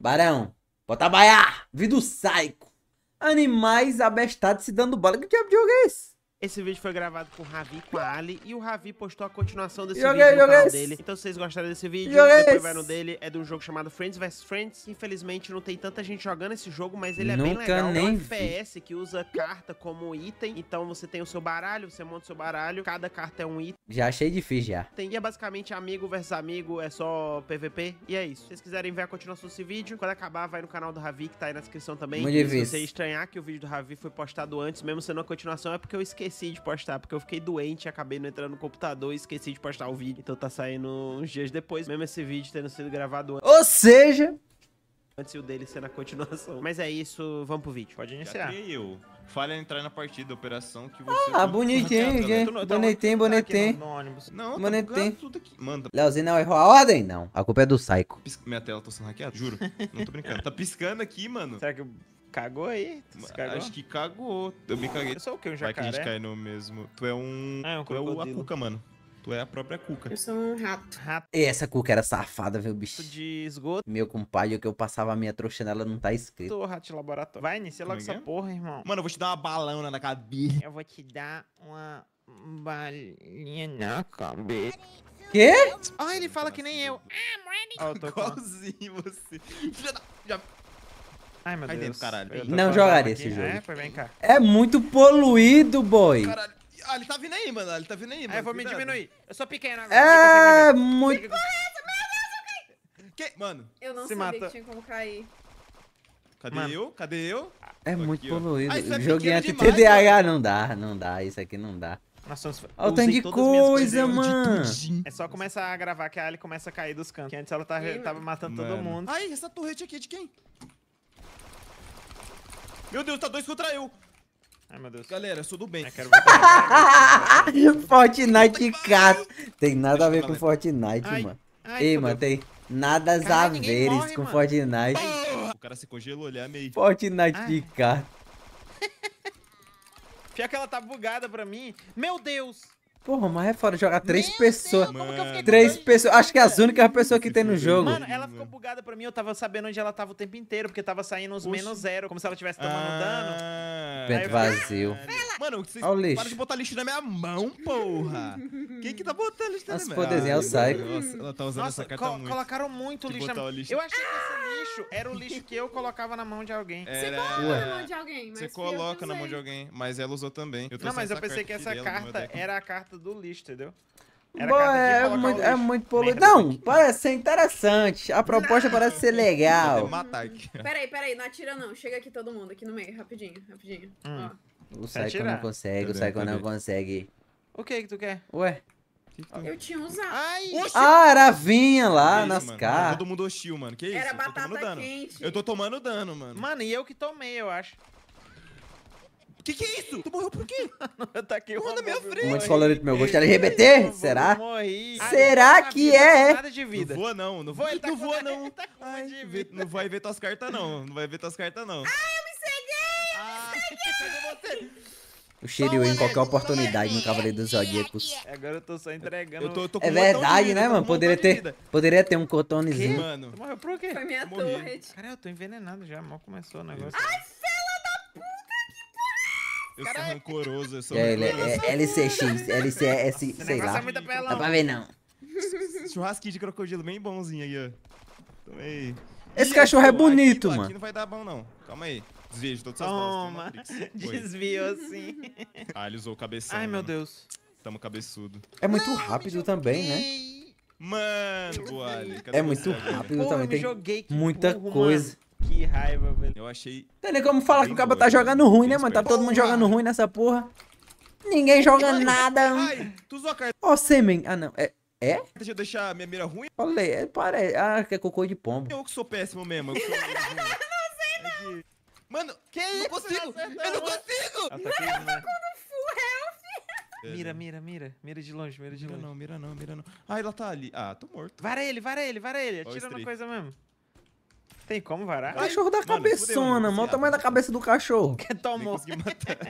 Barão, bota baiar, vidro saico. Animais abestados se dando bola. Que diabo de jogo é esse? Esse vídeo foi gravado com o Ravi com a Ali e o Ravi postou a continuação desse joguei, vídeo no canal dele. Então se vocês gostaram desse vídeo, joguei depois vai no dele. É de um jogo chamado Friends vs Friends. Infelizmente não tem tanta gente jogando esse jogo, mas ele é Nunca bem legal. Nem é um FPS que usa carta como item. Então você tem o seu baralho, você monta o seu baralho, cada carta é um item. Já achei difícil já. E é basicamente amigo versus amigo, é só PVP e é isso. Se vocês quiserem ver a continuação desse vídeo, quando acabar vai no canal do Ravi que tá aí na descrição também. Muito e difícil. se você estranhar que o vídeo do Ravi foi postado antes, mesmo sendo a continuação, é porque eu esqueci esqueci de postar, porque eu fiquei doente, acabei não entrando no computador e esqueci de postar o vídeo. Então tá saindo uns dias depois, mesmo esse vídeo tendo sido gravado antes. Ou seja, antes o dele ser na continuação. Mas é isso, vamos pro vídeo. Pode iniciar. eu. Falha entrar na partida, operação que você... Ah, bonitinho, gente. Bonitinho, bonitinho. Não, tá bonitinho. tudo aqui. Manda. Leozinho não errou a ordem? Não. A culpa é do Psycho. Minha tela tá sendo hackeada, juro. não tô brincando. tá piscando aqui, mano. Será que eu Cagou aí? Cagou? Acho que cagou. Eu me caguei. Eu sou o que? Um jacaré? Vai que a gente cai no mesmo. Tu é um. Ah, é um tu é o, a cuca, mano. Tu é a própria cuca. Eu sou um rato. rato. E essa cuca era safada, viu, bicho? De esgoto. Meu compadre, o que eu passava a minha trouxa nela não tá escrito. Tô, rato de laboratório. Vai, inicia logo é essa é? porra, irmão. Mano, eu vou te dar uma balana na cabeça. Eu vou te dar uma balinha na cabeça. Quê? Ah, ele fala que nem eu. Ah, mano. Oh, eu tô Igualzinho você. Já, já... Ai, meu Deus. caralho. Não jogaria esse jogo. É, foi bem cá. É muito poluído, boy. Caralho. Ah, ele tá vindo aí, mano. Ele tá vindo aí, é, mano. É, vou me diminuir. Eu sou pequeno agora. É, muito... Porra, meu Deus, eu caí. Que? Mano. Eu não Se sabia mata. que tinha como cair. Cadê mano. eu? Cadê eu? É Tô muito aqui, poluído. Ah, é Joguei anti TDAH, não dá, não dá. Isso aqui não dá. Nossa, Olha o tanto de coisa, mano. é só começar a gravar que a Ali começa a cair dos cantos. Que antes ela tava, tava matando mano. todo mundo. Ai, essa torrete aqui é de quem? Meu Deus, tá dois contra eu. Ai, meu Deus. Galera, tudo bem. É, quero Fortnite cara, Tem nada a ver com Fortnite, ai, mano. Ai, Ei, mano, tem nada a ver com mano. Fortnite. O cara se congelou, olhar meio. Fortnite de gato. Pior que ela tá bugada pra mim. Meu Deus. Porra, mas é foda jogar três Meu pessoas. Deus, mano, três pessoas. Acho que é as únicas pessoas que tem no jogo. Mano, ela ficou bugada pra mim, eu tava sabendo onde ela tava o tempo inteiro, porque tava saindo uns Oxi. menos zero, como se ela tivesse tomando ah, dano. Vento eu... vazio. Ah, mano, vocês Olha o lixo. para de botar lixo na minha mão, porra. Quem que tá botando lixo na minha mão? Se for eu saio. Nossa, ela tá usando Nossa, essa carta co muito. colocaram muito lixo, na... mão. Eu achei que esse lixo era o lixo que eu colocava na mão de alguém. Era... Você coloca na mão de alguém, mas Você coloca na mão de alguém, mas ela usou também. não, mas eu pensei que essa carta era a carta carta do lixo, entendeu? Era é, muito, é muito poluído. Não, parece ser interessante. A proposta Não. parece ser legal. Matar aqui. Peraí, peraí, não atira não. Chega aqui todo mundo, aqui no meio, rapidinho, rapidinho. Hum. Ó. O Psycho não consegue, o Psycho não consegue. O que que tu quer? Ué? Eu tinha usado. Ai, ah, era vinha lá nas caras. Todo mundo hostil, mano. Que isso? Era eu batata quente. Eu tô tomando dano, mano. Mano, e eu que tomei, eu acho. O que, que é isso? Tu morreu por quê? eu taquei aqui. na minha assim. frente. É um monte ah, de colorido meu gosto. Era RBT? Será? Morri. Será que é? Nada de vida. Não voa não, não voa, ele tá não voa não. Tá com Ai, de vida. Não vai ver tuas cartas não, não vai ver tuas cartas não. Ai, ah, eu me ceguei, eu ah, me ceguei. O Shiryu em qualquer oportunidade no Cavaleiro dos Zodíacos. Agora eu tô só entregando. Eu tô, eu tô é verdade, né, mano? Poderia ter, poderia ter um cotonezinho. mano? Tu morreu por quê? Foi minha torre. Cara, eu tô envenenado já. Mal começou o negócio. Ai, eu sou é rancoroso, eu sou é, é, é, rancoroso. É, LCX, LCS, sei lá. É Dá pra ver, não. Churrasquinho de crocodilo bem bonzinho aí, ó. Esse Ih, cachorro é bonito, aqui, mano. Aqui não vai dar bom, não. Calma aí. Desvio de todas as Toma. Bolas, Desvio, sim. Ah, ele usou o cabeção. Ai, mano. meu né? Deus. Tamo cabeçudo. É muito não, rápido também, né? Mano, Ali, É muito rápido também. Tem muita coisa. Que raiva, velho. Eu achei. Tem nem como falar que o cabo tá jogando ruim, né, mano? Tá todo mundo jogando ruim nessa porra. Ninguém joga nada. Ai, tu usou a carta. Ó, Semen. Ah, não. É. É? Deixa eu deixar minha mira ruim? Falei, é, parece. Ah, que é cocô de pombo. Eu que sou péssimo mesmo. Eu sou... não sei, não. Mano, que isso? Não consigo. Eu não consigo. Tá né? Eu tô com é é, Mira, né? mira, mira. Mira de longe, mira de mira longe. Mira não, mira não, mira não. Ah, ela tá ali. Ah, tô morto. Vara ele, vara ele, vara ele. Atira na coisa mesmo tem como varar? Cachorro da cabeçona, mano. O tamanho da cabeça do cachorro. Que tomou.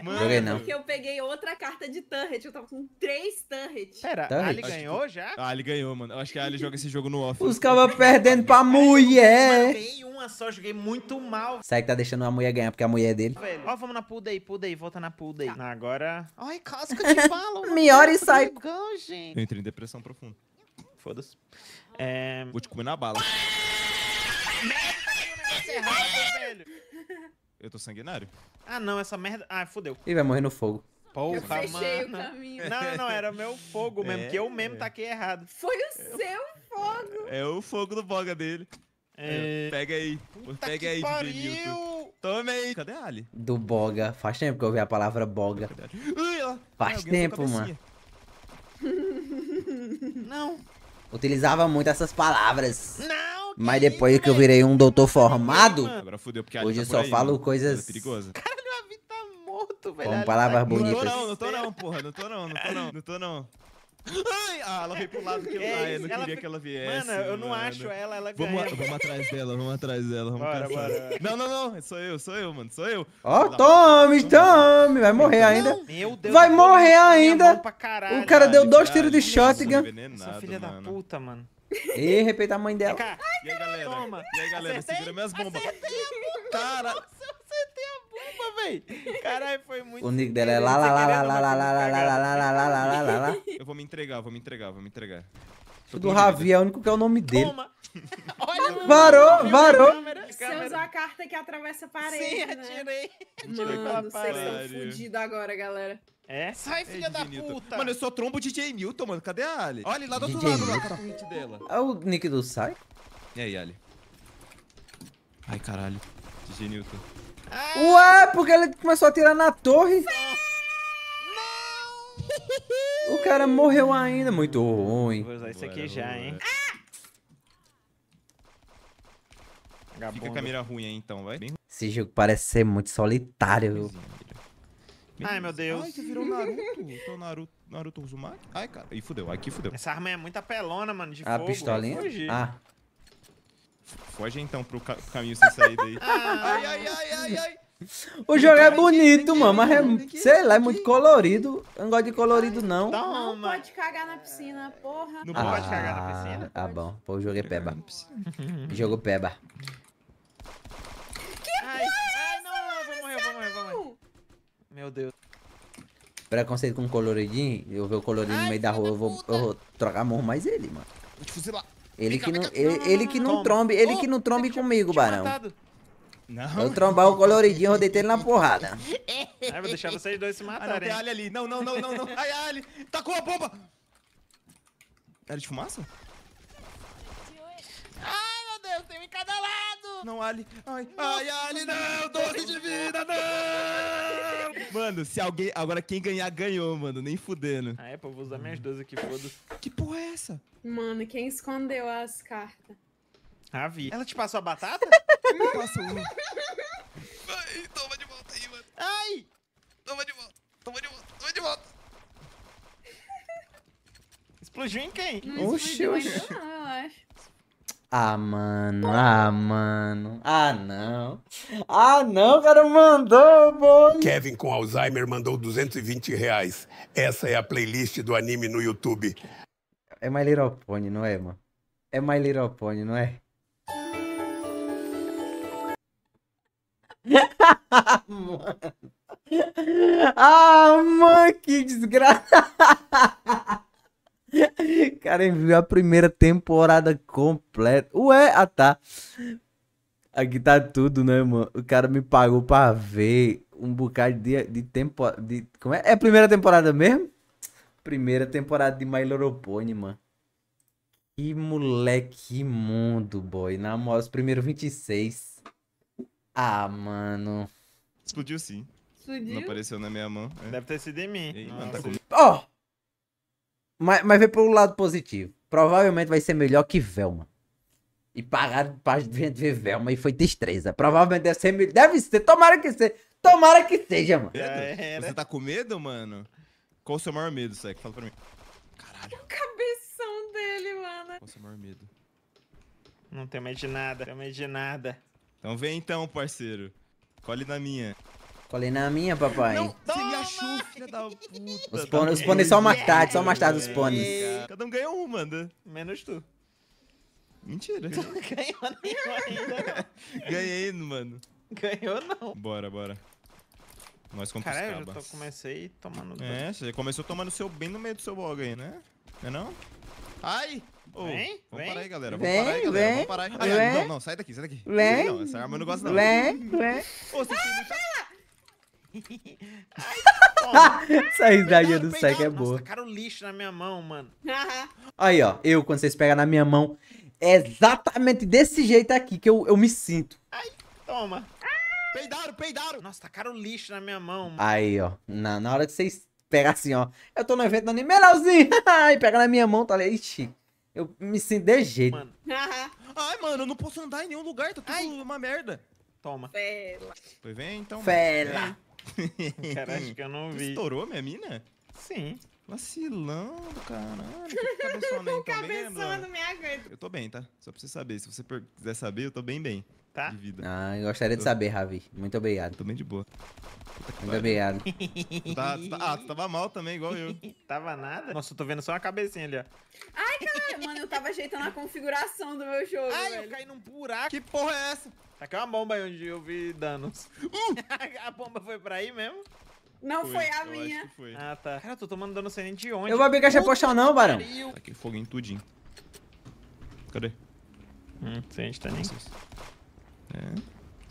Mano, Joguei não. porque eu peguei outra carta de turret. Eu tava com três turrets. Pera, a Ali ganhou já? A ah, Ali ganhou, mano. Eu acho que a Ali joga esse jogo no off. Os caras perdendo pra mulher. Mandei uma só, joguei muito mal. Sai que tá deixando a mulher ganhar, porque a mulher é dele. Tá Ó, vamos na pool daí, pool daí. Volta na pool daí. Tá. Agora... Ai, casca de palo. e sai. Eu entrei em depressão profunda. Foda-se. É... Vou te comer na bala ferrado, velho. Eu tô sanguinário? Ah, não, essa merda... Ah, fodeu. Ih, vai morrer no fogo. Porra, eu fechei mano. o caminho. Não, não, era meu fogo mesmo, é, que eu é. mesmo é. taquei errado. Foi o seu fogo. É, o fogo do boga dele. É. É, pega aí. Puta pega aí, pariu. Newton. Tome aí. Cadê a Ali? Do boga. Faz tempo que eu ouvi a palavra boga. Faz tempo, mano. Não. Utilizava muito essas palavras. Não. Mas depois que eu virei um doutor formado, Agora fudeu, porque hoje eu tá só aí, falo mano. É coisas. Caralho, a vida tá morto, velho. Tá com palavras bonitas. Não, não tô não, porra. Não tô não, não tô não, não tô não. Ai, ah, ela veio pro lado que eu, é, ah, eu não queria fica... que ela viesse. Mano, eu não mano. acho ela, ela é vamos, vamos atrás dela, vamos atrás dela. Vamos bora, bora. Não, não, não, sou eu, sou eu, mano, sou eu. Ó, oh, tome, tome, vai morrer então, não. ainda. Meu Deus. Vai morrer ainda. o cara deu dois tiros de shotgun. Essa filha mano. da puta, mano. E respeita a mãe dela. Ai, e aí, galera? Toma. E aí, galera? Acertei, segura minhas bombas. Acertei a bomba. Cara. Nossa, eu acertei a bomba, velho. Caralho, foi muito... O nick dela é né? lá, lá, lá, lá, lá, lá, lá, lá, lá, lá, lá, lá, lá, lá, lá, lá. Eu vou me entregar, vou me entregar, vou me entregar. O do Ravi é o único que é o nome dele. Toma. Olha, varou, varou. Você usou a carta que atravessa a parede, Sim, né? atirei. Né? Mano, vocês tá estão fodidos agora, galera. É? Sai, filha da Newton. puta! Mano, eu sou trombo de DJ Newton, mano. Cadê a Ali? Olha lá do outro lado, Newton? tá com o hit dela. É o nick do Sai? E aí, Ali? Ai, caralho. DJ Newton. Ai. Ué, porque ele começou a atirar na torre? Não! O cara morreu ainda. Muito ruim. Vou usar isso aqui já, hein? Ah! Fica com a mira ruim aí, então, vai. Esse jogo parece ser muito solitário. Ai, meu Deus. Ai, você virou Naruto. então Naruto, Naruto Uzumaki. Ai, cara. E fudeu. Aqui fudeu. Essa arma é muito apelona, mano, de a fogo. A pistolinha? Ah. Foge então pro, ca pro caminho sem sair daí. Ah. ai, ai, ai, ai, ai. O jogo é então, bonito, mano, mas é, sei lá, é muito colorido. Eu não gosto de colorido, não. Não, pode cagar na piscina, porra. Não ah, pode cagar na piscina? Ah, bom. Pô, eu joguei é peba. Jogo peba. Meu Deus. Preconceito com coloridinho, eu ver o coloridinho no meio da rua, eu vou, eu vou trocar morro mais ele, mano. Vou te fuzilar. Ele que não, ele, que não trombe, ele que não trombe comigo, barão. Não. Eu trombar o coloridinho, eu deitei ele na porrada. Ai, vou deixar vocês dois se matarem. Ah, não, tem ali. Não, não, não, não, não. Ai, ali. Tacou tá a bomba. Era tá de fumaça? Ai, meu Deus, tem um em cada lado. Não, Ali. Ai, ai, Ali, não. tô Mano, se alguém. Agora quem ganhar, ganhou, mano. Nem fudendo. Ah, é, pô, vou usar minhas duas aqui, foda-se. Que porra é essa? Mano, quem escondeu as cartas? Vi. Ela te passou a batata? Não passou. Ai, toma de volta aí, mano. Ai! Toma de volta, toma de volta, toma de volta. Explodiu em quem? Não oxi, oxi. Não, eu acho. Ah, mano, ah, mano, ah, não. Ah, não, o cara mandou, boy. Kevin com Alzheimer mandou 220 reais. Essa é a playlist do anime no YouTube. É My Little Pony, não é, mano? É My Little Pony, não é? mano. Ah, mano, que desgraça. Cara enviou a primeira temporada completa. Ué, ah tá. Aqui tá tudo, né, mano? O cara me pagou pra ver um bocado de, de tempo. De, como é? É a primeira temporada mesmo? Primeira temporada de My Little Pony, mano. Que moleque imundo, boy. Na moral, os primeiros 26. Ah, mano. Explodiu sim. Explodiu? Não apareceu na minha mão. É. Deve ter sido em mim. tá com... Oh! Mas, mas vê pelo lado positivo. Provavelmente vai ser melhor que Velma. E pagar parte de ver Velma e foi destreza. Provavelmente deve ser. Deve ser. Tomara que seja. Tomara que seja, mano. É, é né? Você tá com medo, mano? Qual o seu maior medo, Sec? Fala pra mim. Caralho. É o cabeção dele, mano. Qual o seu maior medo? Não tenho medo de nada. Não tenho medo de nada. Então vem então, parceiro. Colhe na minha. Falei na minha, papai. Não, você me achou, filha da puta. Os pôneis, os pôneis só mais tarde, só mais tarde os pôneis. É. Cada um ganhou um, mano. Menos tu. Mentira. Tu não ganhou nenhum ainda, não. Ganhei, mano. Ganhou não. Bora, bora. Nós compramos Caralho, eu já tô, comecei tomando... É, você começou tomando seu bem no meio do seu bog aí, né? Não é não? Ai! Oh, vem, vamos vem. parar aí, galera. Vamos vem, parar aí, galera. Vem, vamos parar aí. Ai, vem. Não, não, sai daqui, sai daqui. Vem. Não, essa arma eu não gosto não. Vem, vem. Ô, oh, vocês têm muitas Ai, Essa risadinha do Seca é boa. Nossa, cara, o lixo na minha mão, mano. Aí, ó. Eu, quando vocês pegam na minha mão, é exatamente desse jeito aqui que eu, eu me sinto. Ai, toma. Peidaram, peidaram. Nossa, tacaram tá lixo na minha mão. Mano. Aí, ó. Na, na hora que vocês pegam assim, ó. Eu tô no evento no Nimelauzinho. e pega na minha mão, tá ali. Ixi, eu me sinto de jeito. Mano. Ai, mano, eu não posso andar em nenhum lugar. Tá tudo Ai. uma merda. Toma. Fela. Pois vem, então. Fela cara, acho que eu não vi. Estourou minha mina? Sim. Vacilando, caralho. Que cabeçona, hein? Tá cabeçona, me aguento. Eu tô bem, tá? Só pra você saber. Se você quiser saber, eu tô bem, bem. Tá? De vida. Ah, eu gostaria de saber, Ravi. Muito obrigado. Tô bem de boa. Muito obrigado. tá, tá, ah, tu tava mal também, igual eu. tava nada? Nossa, eu tô vendo só uma cabecinha ali, ó. Ai, caralho. Mano, eu tava ajeitando a configuração do meu jogo. Ai, velho. eu caí num buraco. Que porra é essa? Aqui é, é uma bomba aí onde eu vi danos. Hum! a bomba foi pra aí mesmo? Não foi, foi a minha. Foi. Ah, tá. Cara, eu tô tomando dano sem nem de onde. Eu vou abrir caixa postal não, barão. Tá aqui fogo em tudinho. Cadê? Hum, sem a gente tá nem. É.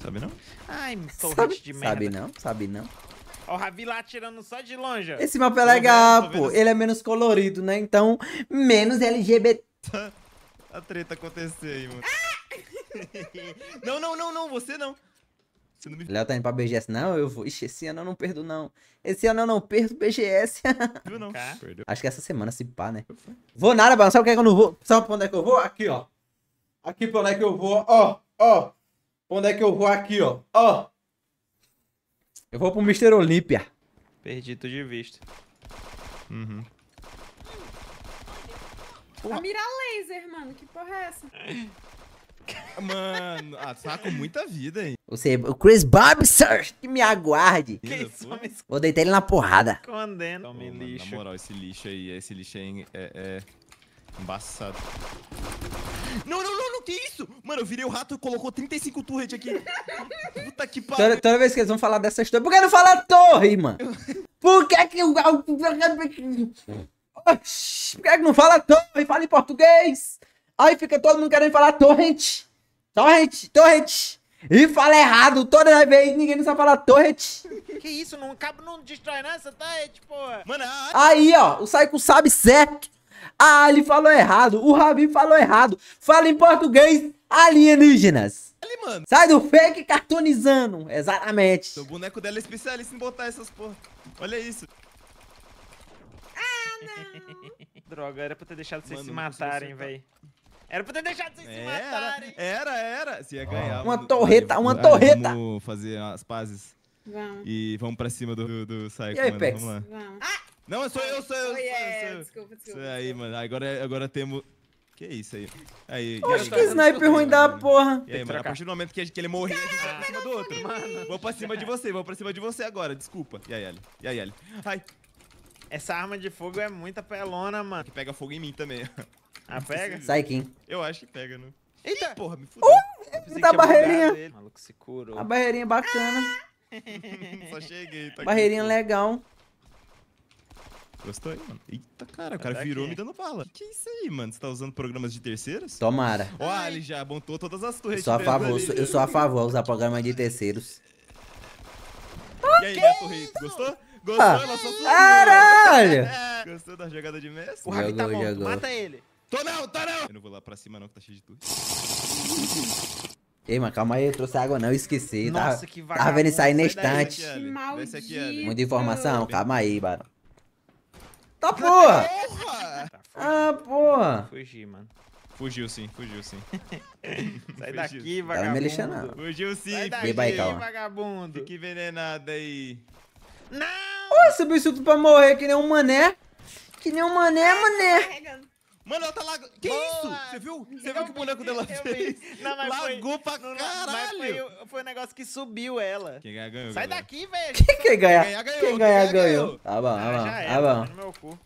Sabe não? Ai, torrete de merda. Sabe não, sabe não. Ó, o Ravi lá atirando só de longe. Esse mapa é legal, pô. Assim. Ele é menos colorido, né? Então, menos LGBT. a treta aconteceu aí, mano. Ah! não, não, não, não, você não. Você não me... Léo tá indo pra BGS. Não, eu vou. Ixi, esse ano eu não perdo, não. Esse ano eu não perdo BGS. Viu, não? Perdeu. Acho que essa semana se pá, né? Vou nada, mano. Sabe o que é que eu não vou? Sabe pra onde é que eu vou? Aqui, ó. Aqui pra onde é que eu vou? Ó, ó. Onde é que eu vou aqui, ó? Ó. Eu vou pro Mr. Olímpia. Perdido de vista. Uhum. Porra. A mira laser, mano. Que porra é essa? Mano, ah, tá com muita vida, hein? Você, o Chris Bob, sir, que me aguarde. Que isso, Vou deitar ele na porrada. Condena. Tome Pô, lixo. Mano, na moral, esse lixo aí, esse lixo aí é, é, é embaçado. Não, não, não, não, que isso? Mano, eu virei o rato e colocou 35 turret aqui. Puta que pariu. Toda, toda, vez que eles vão falar dessa história, por que não fala torre, mano? Por que que o... Por que que não fala torre? Fala em português. Aí fica todo mundo querendo falar torrent. Torrent, torrent. E fala errado toda vez, ninguém não sabe falar torrent. Que isso, não cabe, não destrói nessa torrent, porra. Mano, é Aí, ó, o Saiko sabe certo. A ah, Ali falou errado, o Rabi falou errado. Fala em português, alienígenas. Ali, mano. Sai do fake cartoonizando. Exatamente. O boneco dela é especialista em botar essas porra. Olha isso. Ah, não. Droga, era pra ter deixado vocês mano, se matarem, velho. Era pra ter deixado vocês era, se matarem. Era, era. Se ia ganhar. Uma torreta, uma torreta. Vamos fazer as pazes. Vamos. E vamos pra cima do, do Saiko, E aí, Pex? Vamos lá. Vamos. Ah! Não, sou eu, sou eu. Oh, yeah. sou eu. Desculpa, desculpa. Isso aí, mano. Agora, agora temos... Que isso aí. aí Oxe, que snipe ruim da porra. E aí, mano, a partir do momento que, que ele morrer, Caraca, a gente vai pra cima do outro. Mano. Vou pra cima de você, vou pra cima de você agora, desculpa. E aí, Ali? E aí, Ali? Ai. Essa arma de fogo é muita pelona mano. Que pega fogo em mim também. Ah, pega? Sai Kim. Eu acho que pega, né? Eita, porra, me fudeu. Uh, tá a barreirinha. Maluco se curou. A barreirinha é bacana. Só cheguei. Tá barreirinha aqui. legal. Gostou aí, mano? Eita, cara, o tá cara virou aqui. me dando bala. Que, que é isso aí, mano? Você tá usando programas de terceiros? Tomara. Ó, oh, ele já montou todas as torres. Eu sou a favor, eu sou a favor usar programas de terceiros. E aí, da torre, gostou? Gostou? Ah. Caralho! Gostou da jogada de mestre? O Ravi tá bom, mata ele. Tô não, tô tá não! Eu não vou lá pra cima não, que tá cheio de tudo. Ei, mano, calma aí, eu trouxe água não, esqueci. Tá? Nossa, tava, que vagabundo. Tava vendo isso aí na estante. Daí, é Muita informação, calma aí, mano. Tá, tá porra! Tá, ah, porra! Fugi, mano. Fugiu sim, fugiu sim. Sai daqui, vagabundo. Tá me lixando, não. Fugiu sim, Sai daqui, aí, vagabundo. Que envenenado aí. Não! Ué, subiu isso tudo pra morrer que nem um mané. Que nem um mané, mané. Mano, ela tá lá. Que Boa! isso? Você viu? Você viu que o boneco dela fez? Não, Lagou foi, pra não, caralho. Foi, foi, um negócio que subiu ela. Quem ganhar ganhou. Sai ganhou. daqui, velho. Quem, quem ganhar ganhou. Quem, ganhar ganhou. Tá bom, tá bom. Ah, tá bom. Tá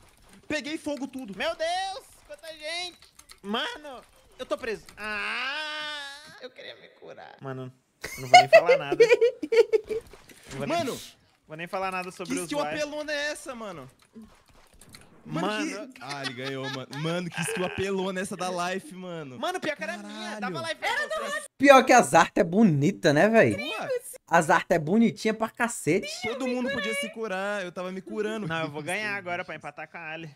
Peguei fogo tudo. Meu Deus, quanta gente. Mano, eu tô preso. Ah, eu queria me curar. Mano, não vou nem falar nada. mano. vou nem falar nada sobre que os Que apelona é essa, mano? Mano, mano que... ah, ele ganhou, mano. Mano, que skill apelou nessa da life, mano. Mano, pior que era Caralho. minha, dava life. Era da life. Pior que as artes é bonita, né, velho? As artes é bonitinha pra cacete. Sim, Todo mundo curei. podia se curar, eu tava me curando. Não, eu vou ganhar agora pra empatar com a Ali.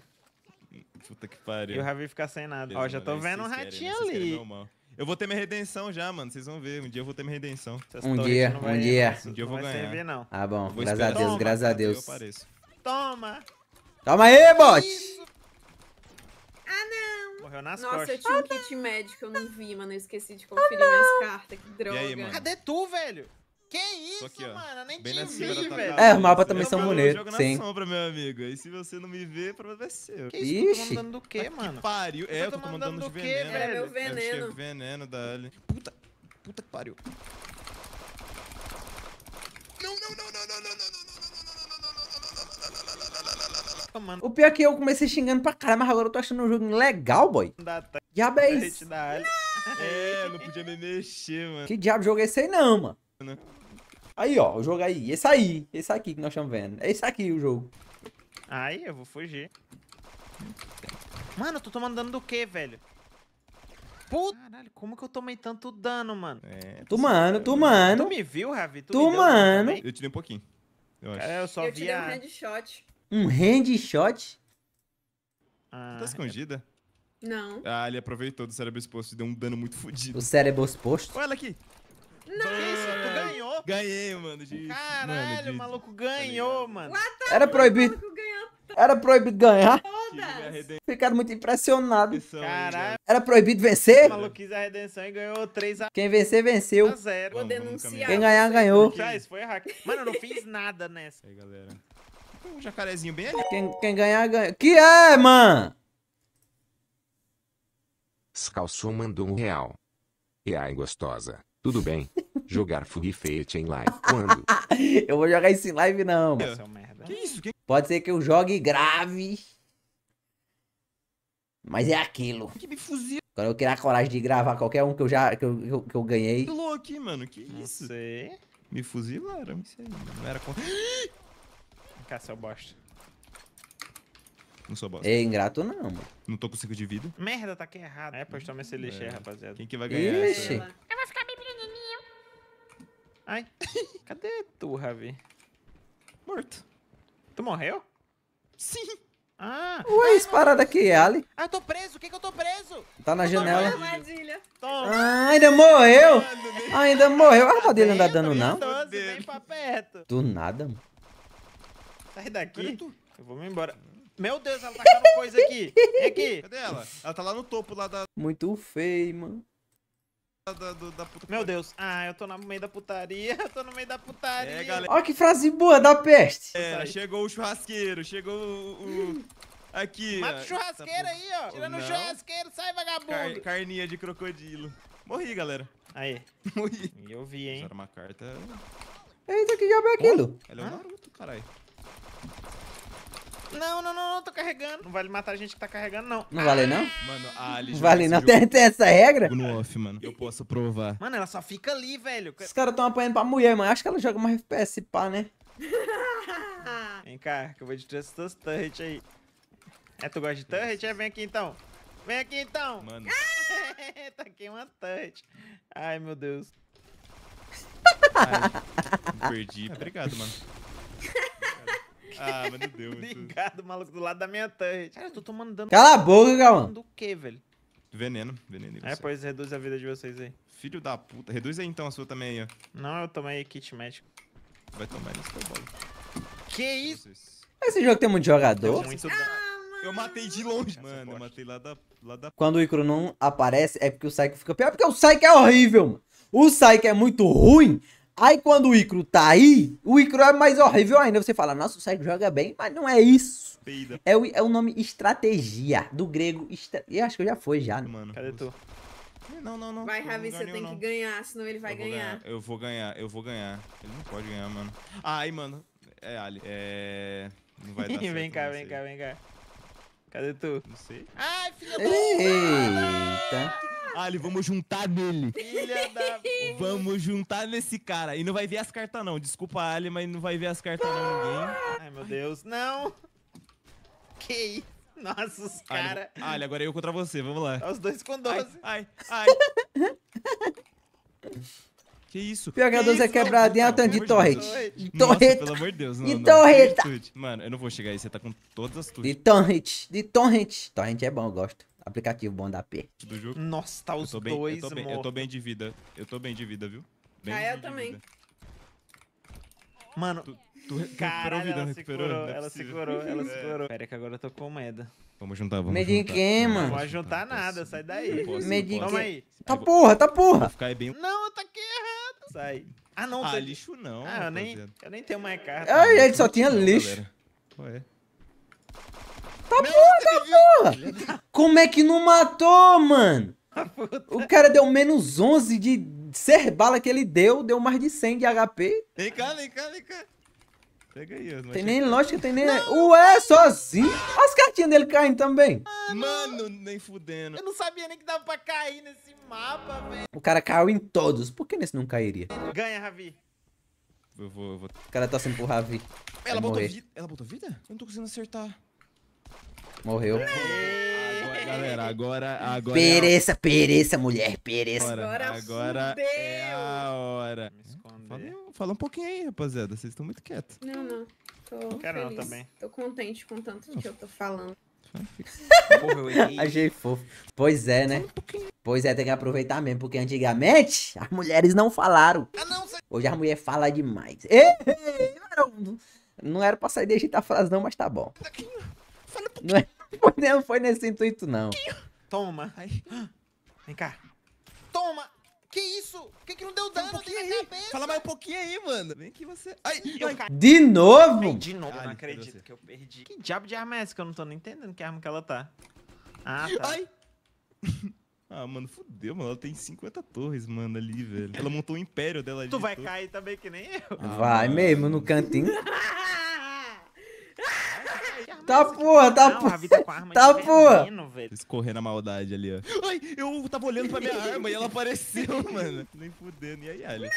Puta que pariu. E o Ravi ficar sem nada. Beleza, Ó, já tô mano, vendo um ratinho querem, ali. Eu vou ter minha redenção já, mano. Vocês vão ver. Um dia eu vou ter minha redenção. um dia, um dia. um dia eu vou ganhar. Servir, não. Ah, bom. Graças a Deus, graças a Deus. Toma! Calma aí, bot! Ah, não! Morreu nas Nossa, costas. eu tinha um kit médico, eu não vi, mano. Eu esqueci de conferir ah, minhas cartas, que droga. Aí, Cadê tu, velho? Que isso, aqui, mano? Eu nem Bem te vi, velho. É, os mapas também eu são bonitos, sim. sombra, meu amigo. E se você não me ver, para você. Que isso, Ixi. eu tô mandando do quê, mano? Que pariu. É, eu tô, tô mandando do quê, velho? Era meu veneno. É veneno da L. Puta, puta que pariu. Não, não, não, não, não, não, não, não mano. O pior é que eu comecei xingando pra caralho, mas agora eu tô achando um jogo legal, boy. Diabo é isso? É, não podia me mexer, mano. Que diabo jogo é esse aí não, mano? Né? Aí, ó, o jogo aí. Esse aí. Esse aqui que nós estamos vendo. É esse aqui o jogo. Aí, eu vou fugir. Mano, eu tô tomando dano do quê, velho? Puta! Caralho, como que eu tomei tanto dano, mano? É, tu, mano, tu, mano. Tu me viu, Ravi? Tu, tu mano. Eu tirei um pouquinho. Eu é, acho. Cara, eu só eu vi a... um headshot. Um hum. hand shot? Ah, tá é. escondida? Não. Ah, ele aproveitou do cérebro exposto e deu um dano muito fodido. O cérebro exposto? Olha ela aqui. Não. Que isso? Tu ganhou? Ganhei, mano. De... Caralho, mano, de... o maluco tá ganhou, mano. Tá, Era proibido. Era proibido ganhar. Todas. Ficaram muito impressionados. Caralho. Era proibido vencer. O a redenção e ganhou 3 a Quem vencer, venceu. A zero. Vou denunciar. Quem ganhar, ganhou. Já, isso foi errado. Mano, eu não fiz nada nessa. Aí, galera um jacarezinho bem ali. Quem, quem ganhar, ganha. Que é, man? Scalçou mandou um real. E ai, gostosa. Tudo bem. Jogar furrifete em live. Quando? eu vou jogar isso em live, não, mano. Que isso? Que... Pode ser que eu jogue grave. Mas é aquilo. Que me fuzil. Quando eu querer a coragem de gravar qualquer um que eu já que eu, que eu, que eu ganhei. Louco, mano. Que isso? Não sei. Me fuzilaram. Não era seu bosta. Não sou bosta. É ingrato não, mano. Não tô com 5 de vida. Merda, tá aqui errado. É, pois toma esse é. lixo é. aí, rapaziada. Quem que vai ganhar Ixi. essa? Eu vou ficar bem pequenininho. Ai. Cadê tu, Ravi? Morto. Tu morreu? Sim. Ah! Ué, ah, esse parada aqui, é Ali. Ah, eu tô preso, o que que eu tô preso? Tá na eu janela. Ah, ainda morreu! ainda morreu. A armadilha não dá dando, não. Do nada, mano. Sai daqui. É eu vou me embora. Meu Deus, ela tá fazendo coisa aqui. É aqui. Cadê ela? Ela tá lá no topo lá da. Muito feio, mano. Da, da, da puta... Meu Deus. Ah, eu tô no meio da putaria. Eu tô no meio da putaria. É, galera. Olha que frase boa da peste. É, chegou o churrasqueiro. Chegou o... Aqui. Mata o churrasqueiro aí, ó. Tirando o churrasqueiro, sai, vagabundo. Car carninha de crocodilo. Morri, galera. Aí. Morri. E eu vi, hein. Era uma carta. Eita, que diabo é aquilo? Ela é o Naruto, caralho. Não, não, não, não, tô carregando. Não vale matar a gente que tá carregando, não. Não vale, não? Mano, a Ali Não vale, não. Tem, tem, essa regra? No off, mano. Eu posso provar. Mano, ela só fica ali, velho. Os caras tão apanhando pra mulher, mano. Acho que ela joga mais FPS pá, né? Vem cá, que eu vou destruir essas turret aí. É, tu gosta de turret? É, vem aqui então. Vem aqui então. Mano. tá aqui uma turret. Ai, meu Deus. Ai, perdi. Obrigado, mano. Ah, mas não deu. Ligado, maluco, do lado da minha Cara, eu tô tomando dano. Cala a boca, Galvão. Do que, velho? Veneno, veneno. É, pois reduz a vida de vocês aí. Filho da puta. Reduz aí então a sua também aí, ó. Não, eu tomei kit médico. Vai tomar nesse teu bolo. Que isso? Esse jogo tem muito jogador. Tem muito Eu matei de longe, é mano. Eu matei lá da, lá da. Quando o Icro não aparece, é porque o Psyche fica pior. Porque o Psyche é horrível, mano. O Psyche é muito ruim. Aí quando o Icro tá aí, o Icro é mais horrível ainda. Você fala, nossa, o Sérgio joga bem, mas não é isso. É o, é o nome estratégia, do grego. Estra... Eu acho que já foi, já. Né? Mano, cadê tu? Não, não, não. Vai, Ravi, você tem não. que ganhar, senão ele vai eu ganhar. ganhar. Eu vou ganhar, eu vou ganhar. Ele não pode ganhar, mano. Ai, mano. É, Ali. É. Não vai dar Vem cá, vem cá, vem cá. Cadê tu? Não sei. Ai, filha do... Eita. Ali, vamos juntar nele. Filha da. Vamos juntar nesse cara. E não vai ver as cartas, não. Desculpa, Ali, mas não vai ver as cartas, não, ninguém. Ai, meu Deus. Não! Que isso? Nossa, os caras. Ali, agora eu contra você, vamos lá. Os dois com 12. Ai, ai. ai. que isso? Pior que a 12 é quebrada em alta de torret. De torret. Pelo amor de Deus, não. De torret. Mano, eu não vou chegar aí, você tá com todas as tuas. De torret, de torret. Torret é bom, eu gosto aplicativo bom da P. Do jogo. Nossa, tá os eu bem, dois, eu tô, bem, eu tô, bem, de vida. Eu tô bem de vida, viu? Bem ah, eu também. Vida. Mano, tu, tu Caralho, ela se curou, é ela se curou, ela é. se curou. Pera que agora eu tô com moeda. Vamos juntar, vamos Made juntar. quem, mano? Não vai juntar nada, sai daí. Made Toma aí. Tá porra, tá porra. ficar ficar bem... Não, eu aqui errado. Sai. Ah, não. Ah, tá... lixo não. Ah, eu nem, eu nem tenho mais carta. Ah, ele só tinha lixo. Ué. Tá porra, tá porra. Como é que não matou, mano? Ah, o cara deu menos 11 de ser bala que ele deu, deu mais de 100 de HP. Vem cá, vem cá, vem cá. Pega aí, Tem nem lógica, tem nem. Não. Ué, sozinho? As cartinhas dele caem também. Ah, mano, nem fudendo. Eu não sabia nem que dava pra cair nesse mapa, velho. O cara caiu em todos. Por que nesse não cairia? Ganha, Ravi. Eu vou, eu vou. O cara tá sempre pro Ravi. Ela botou vida? Ela botou vida? Eu não tô conseguindo acertar. Morreu. Não. Galera, agora. agora pereça, é a... pereça, mulher, pereça. Agora, agora é a hora. Me Fala, fala um pouquinho aí, rapaziada. Vocês estão muito quietos. Não, não. Tô Quero feliz. também. Tô contente com tanto que eu tô falando. Achei fofo. Pois é, né? Pois é, tem que aproveitar mesmo, porque antigamente as mulheres não falaram. Ah, Hoje a mulher fala demais. Ei, não era pra sair digitar frase não, mas tá bom. Não é... Não foi nesse intuito, não. Toma. Vem cá. Toma. Que isso? Por que, que não deu dano? Fala um pouquinho aí. Fala mais um pouquinho aí, mano. Vem que você... Ai, De novo? Ai, de novo. Ai, não acredito que eu perdi. Que diabo de arma é essa que eu não tô nem entendendo que arma que ela tá? Ah, tá. Ai. Ah, mano, fudeu, mano. Ela tem 50 torres, mano, ali, velho. Ela montou o império dela ali. Tu vai cair também que nem eu. Vai mesmo, no cantinho. Tá porra, tá porra. tá porra. Escorrendo a maldade ali, ó. Ai, eu tava olhando pra minha arma e ela apareceu, mano. Nem fudendo. E aí, Ali? E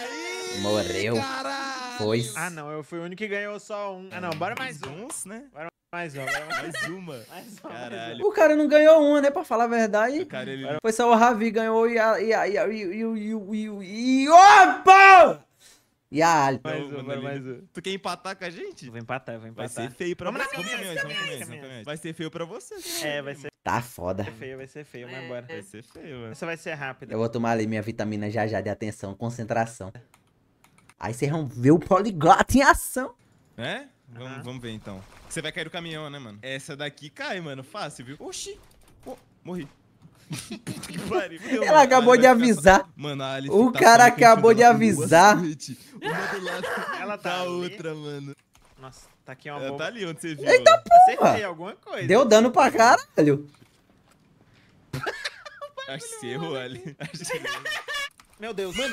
aí? Morreu. Caralho. Ah, não. Eu fui o único que ganhou só um. Ah, não. Bora mais Uns, né? Bora mais uma, mais uma. mais uma. Caralho. O cara não ganhou uma, né? Pra falar a verdade. O cara, ele... Foi só o Ravi ganhou e a. E o E o E o. E o. E o. E o. E o. E a então, Ali. Mais uma, mais uma. Tu quer empatar com a gente? Vou empatar, vou empatar. Vai ser feio pra vamos você. Vamos Vai ser feio pra você. É, vai ser. Tá foda. Vai ser feio, vai ser feio, é, mas bora. É. Vai ser feio, mano. Essa vai ser rápida. Eu vou tomar ali minha vitamina já já de atenção, concentração. Aí vocês vão ver o poliglota em ação. É? Vamos, uhum. vamos ver então. Você vai cair do caminhão, né, mano? Essa daqui cai, mano. Fácil, viu? Oxi! Oh, morri. Puta que pariu. Ela acabou de avisar. Mano, a Alice o tá cara acabou de avisar. Uma do lado Ela tá da ali. outra, mano. Nossa, tá aqui uma Ela é, tá ali onde você viu. Eita porra. Deu dano pra caralho. Acho que você errou ali. Meu Deus, mano.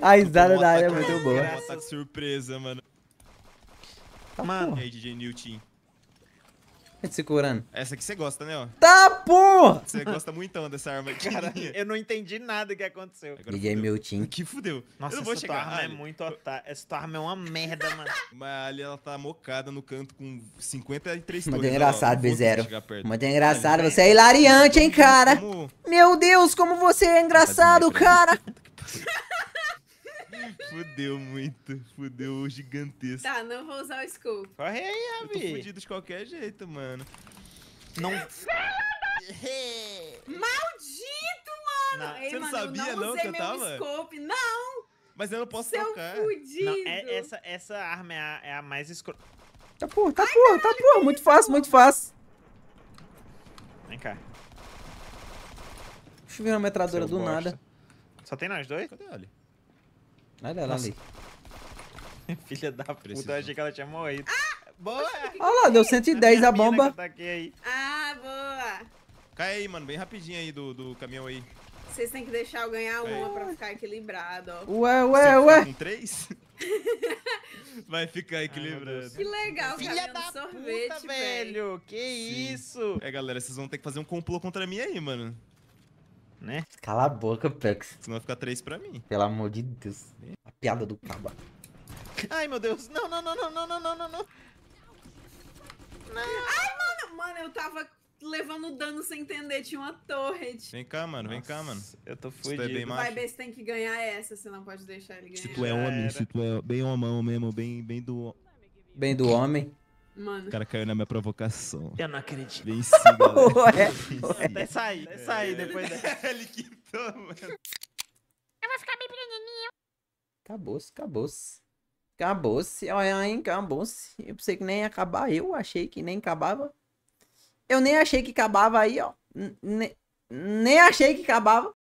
a risada da área é muito boa. Um ataque surpresa, mano. Tá mano. E aí, DJ Newton de curando Essa aqui você gosta, né, ó? Tá, porra! Você gosta muito dessa arma aqui. Cara, eu não entendi nada que aconteceu. Agora é meu time Que fudeu. Nossa, eu vou essa chegar. tua arma é muito otária. Essa tua arma é uma merda, mano. Mas ali ela tá mocada no canto com 53 torres. Mas é engraçado, B0. Mas é engraçado. Você é hilariante, hein, cara? Como... Meu Deus, como você é engraçado, né? cara! Fudeu muito. Fudeu gigantesco. Tá, não vou usar o scope. Corre aí, Rabi. Eu tô fudido de qualquer jeito, mano. Não. Maldito, mano! Não. Ei, Você não mano, sabia, não, não que eu tava? Scope. Não! Mas eu não posso Seu tocar. Fudido. Não, é, essa, essa arma é a, é a mais escrota. Tá porra, tá Ai, porra, tá porra. Muito fácil, muito fácil. Vem cá. Deixa eu ver uma metralhadora do bosta. nada. Só tem nós dois? Cadê ele? Olha ela Nossa. ali. Filha da puta, eu achei que ela tinha morrido. Ah! Boa! Olha lá, deu 110 a, a bomba. ah, boa! Cai aí, mano, bem rapidinho aí do, do caminhão aí. Vocês têm que deixar eu ganhar Cai. uma pra ficar equilibrado, ó. Ué, ué, Você ué! Com três? Vai ficar equilibrado. que legal, Filha da sorvete, puta, velho. Que Sim. isso? É, galera, vocês vão ter que fazer um complô contra mim aí, mano. Né? Cala a boca, Pex. Senão vai ficar três pra mim. Pelo amor de Deus. É piada do caba. Ai, meu Deus. Não, não, não, não, não, não, não, não, não. Ai, mano, mano, eu tava levando dano sem entender, tinha uma torre. Vem cá, mano, Nossa, vem cá, mano. Eu tô é fudido. É bem Vai, tem que ganhar essa, você não pode deixar ele ganhar. Se tu é homem, se tu é bem homão mesmo, bem, bem do... Bem do homem. Mano. O cara caiu na minha provocação. Eu não acredito. Vem sim, galera. ué, ué. sair, até sair. É. depois... ele quitou mano. Eu vou ficar bem pequenininha. Acabou-se, acabou-se. Acabou-se, olha, aí acabou-se. Eu pensei que nem ia acabar, eu achei que nem acabava. Eu nem achei que acabava aí, ó. nem achei que acabava.